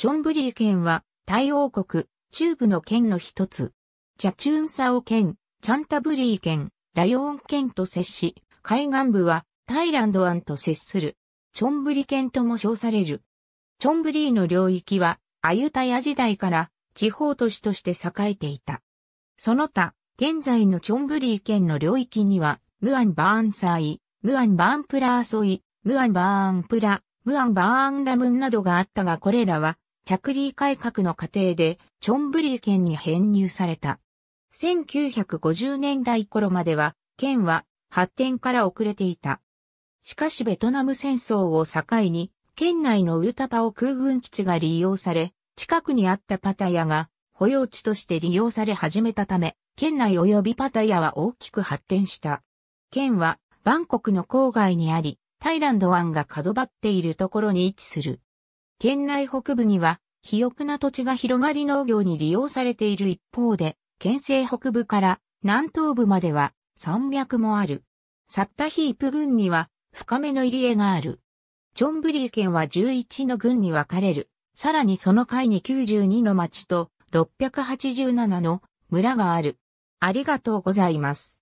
チョンブリー県は、タイ王国、中部の県の一つ。チャチュンサオ県、チャンタブリー県、ラヨーン県と接し、海岸部は、タイランド湾と接する、チョンブリ県とも称される。チョンブリーの領域は、アユタヤ時代から地方都市として栄えていた。その他、現在のチョンブリー県の領域には、ムアンバーンサイ、ムアンバーンプラーソイ、ムアンバーンプラ、ムアンバーンラムンなどがあったがこれらは着陸改革の過程でチョンブリー県に編入された。1950年代頃までは、県は発展から遅れていた。しかしベトナム戦争を境に、県内のウルタパオ空軍基地が利用され、近くにあったパタヤが保養地として利用され始めたため、県内及びパタヤは大きく発展した。県はバンコクの郊外にあり、タイランド湾が角張っているところに位置する。県内北部には、肥沃な土地が広がり農業に利用されている一方で、県西北部から南東部までは山脈もある。サッタヒープ郡には深めの入り江がある。チョンブリー県は11の郡に分かれる。さらにその下に92の町と687の村がある。ありがとうございます。